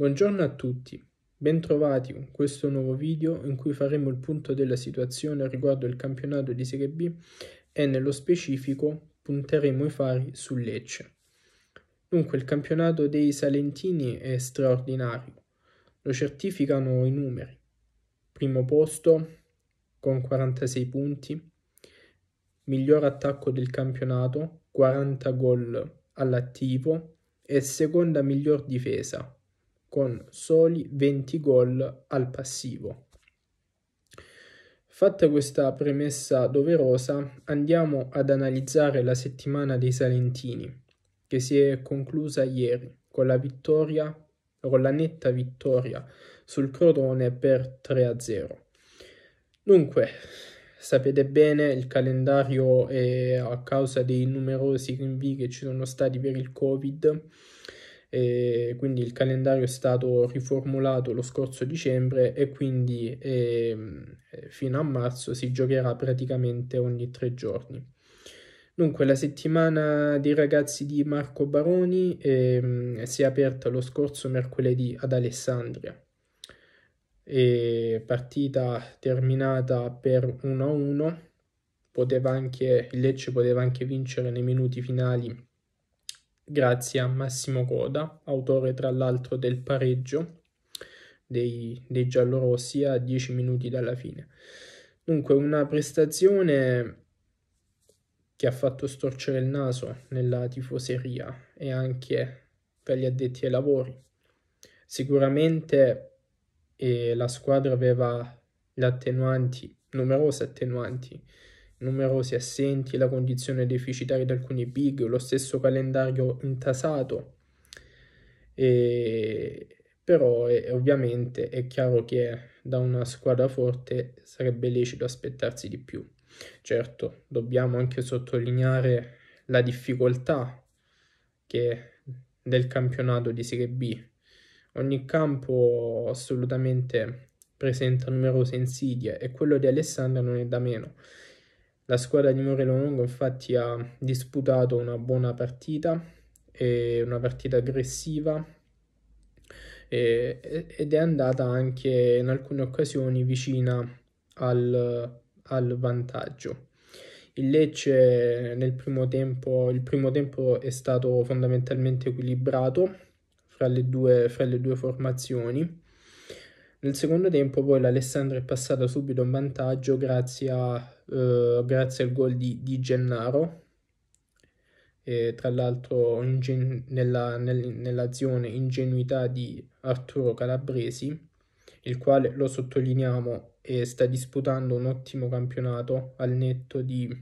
Buongiorno a tutti, bentrovati in questo nuovo video in cui faremo il punto della situazione riguardo il campionato di Serie B e nello specifico punteremo i fari su Lecce. Dunque il campionato dei Salentini è straordinario, lo certificano i numeri. Primo posto con 46 punti, miglior attacco del campionato, 40 gol all'attivo e seconda miglior difesa, con soli 20 gol al passivo. Fatta questa premessa doverosa, andiamo ad analizzare la settimana dei Salentini, che si è conclusa ieri con la vittoria, con la netta vittoria sul Crotone per 3-0. Dunque, sapete bene, il calendario è a causa dei numerosi rinvii che ci sono stati per il Covid eh, quindi il calendario è stato riformulato lo scorso dicembre e quindi eh, fino a marzo si giocherà praticamente ogni tre giorni. Dunque, la settimana dei ragazzi di Marco Baroni eh, si è aperta lo scorso mercoledì ad Alessandria. E partita terminata per 1-1, poteva anche, il Lecce poteva anche vincere nei minuti finali grazie a Massimo Coda, autore tra l'altro del pareggio dei, dei giallorossi a 10 minuti dalla fine. Dunque una prestazione che ha fatto storcere il naso nella tifoseria e anche tra gli addetti ai lavori. Sicuramente eh, la squadra aveva le attenuanti, numerose attenuanti, numerosi assenti, la condizione deficitaria di alcuni big, lo stesso calendario intasato. E... Però è, eh, ovviamente è chiaro che da una squadra forte sarebbe lecito aspettarsi di più. Certo, dobbiamo anche sottolineare la difficoltà che del campionato di Serie B. Ogni campo assolutamente presenta numerose insidie e quello di Alessandria non è da meno. La squadra di Longo infatti ha disputato una buona partita, una partita aggressiva e, ed è andata anche in alcune occasioni vicina al, al vantaggio. Il Lecce nel primo tempo, il primo tempo è stato fondamentalmente equilibrato fra le due, fra le due formazioni nel secondo tempo poi l'Alessandro è passata subito in vantaggio grazie, a, eh, grazie al gol di, di Gennaro. E, tra l'altro ingen- nella, nel, nell'azione ingenuità di Arturo Calabresi, il quale, lo sottolineiamo, eh, sta disputando un ottimo campionato al netto di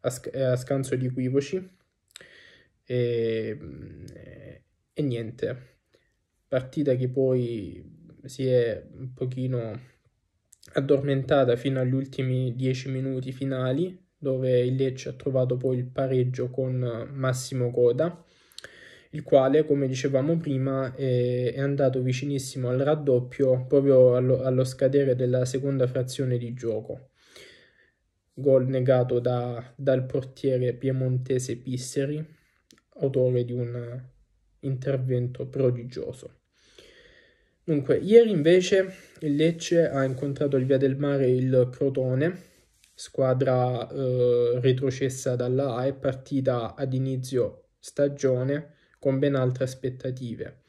a, sc- eh, a scanso di equivoci. E, mm, e niente, partita che poi si è un pochino addormentata fino agli ultimi 10 minuti finali dove il Lecce ha trovato poi il pareggio con eh, Massimo Coda il quale, come dicevamo prima, è, andato vicinissimo al raddoppio proprio allo, allo scadere della seconda frazione di gioco. Gol negato da, dal portiere piemontese Pisseri, autore di un eh, intervento prodigioso. Dunque, ieri invece il Lecce ha incontrato il Via del Mare il Crotone, squadra eh, retrocessa dalla A e partita ad inizio stagione con ben altre aspettative.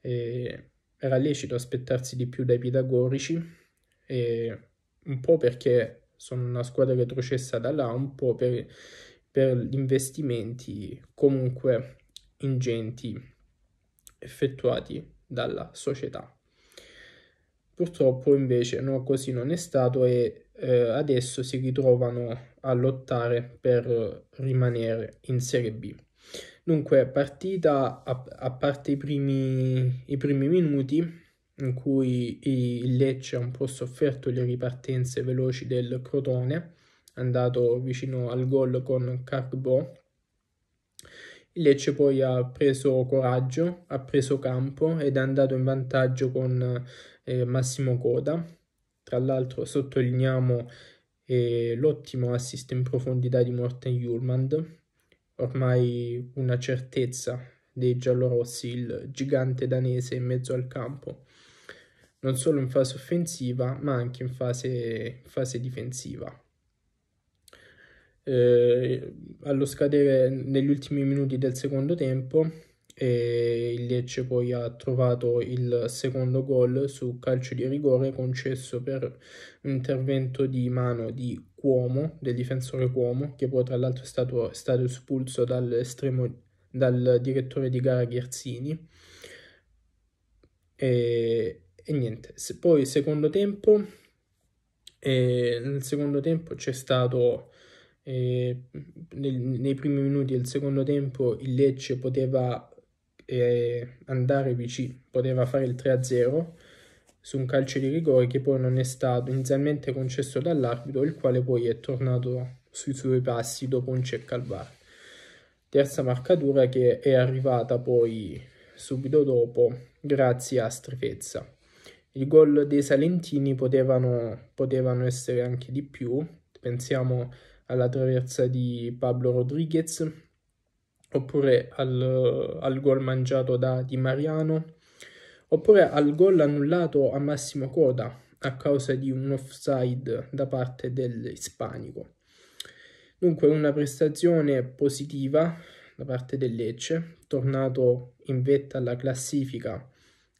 E era lecito aspettarsi di più dai pitagorici, un po' perché sono una squadra retrocessa dalla A, un po' per, per gli investimenti comunque ingenti effettuati dalla società. Purtroppo invece no, così non è stato e eh, adesso si ritrovano a lottare per rimanere in Serie B. Dunque, partita a, a parte i primi, i primi, minuti in cui il Lecce ha un po' sofferto le ripartenze veloci del Crotone, andato vicino al gol con Carbo il Lecce poi ha preso coraggio, ha preso campo ed è andato in vantaggio con eh, Massimo Coda. Tra l'altro sottolineiamo eh, l'ottimo assist in profondità di Morten Jurmand, ormai una certezza dei giallorossi, il gigante danese in mezzo al campo, non solo in fase offensiva ma anche in fase, in fase difensiva eh, allo scadere negli ultimi minuti del secondo tempo e il Lecce poi ha trovato il secondo gol su calcio di rigore concesso per un intervento di mano di Cuomo, del difensore Cuomo, che poi tra l'altro è stato, è stato espulso dal direttore di gara Gherzini. E, e niente, poi secondo tempo, e nel secondo tempo c'è stato eh, nel, nei primi minuti del secondo tempo il Lecce poteva eh, andare vicino, poteva fare il 3-0 su un calcio di rigore che poi non è stato inizialmente concesso dall'arbitro, il quale poi è tornato sui suoi passi dopo un check al bar. Terza marcatura che è arrivata poi subito dopo grazie a Strifezza. Il gol dei Salentini potevano, potevano essere anche di più, pensiamo alla traversa di Pablo Rodriguez, oppure al, al gol mangiato da Di Mariano, oppure al gol annullato a Massimo Coda a causa di un offside da parte dell'ispanico. Dunque una prestazione positiva da parte del Lecce, tornato in vetta alla classifica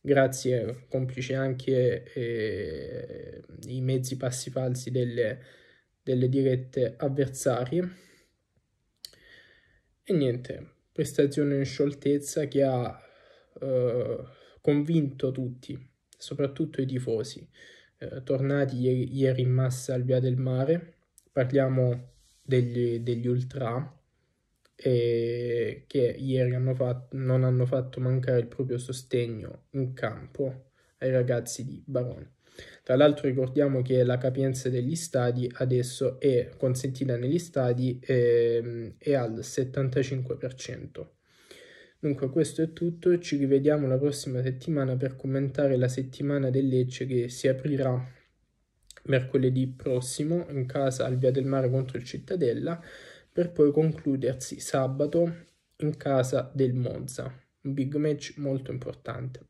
grazie complice anche eh, i mezzi passi falsi delle delle dirette avversarie. E niente, prestazione in scioltezza che ha eh, convinto tutti, soprattutto i tifosi, eh, tornati ieri, ieri, in massa al Via del Mare. Parliamo degli, degli ultra eh, che ieri hanno fatto, non hanno fatto mancare il proprio sostegno in campo ai ragazzi di Barone. Tra l'altro ricordiamo che la capienza degli stadi adesso è consentita negli stadi eh, è al 75%. Dunque questo è tutto, ci rivediamo la prossima settimana per commentare la settimana del Lecce che si aprirà mercoledì prossimo in casa al Via del Mare contro il Cittadella per poi concludersi sabato in casa del Monza, un big match molto importante.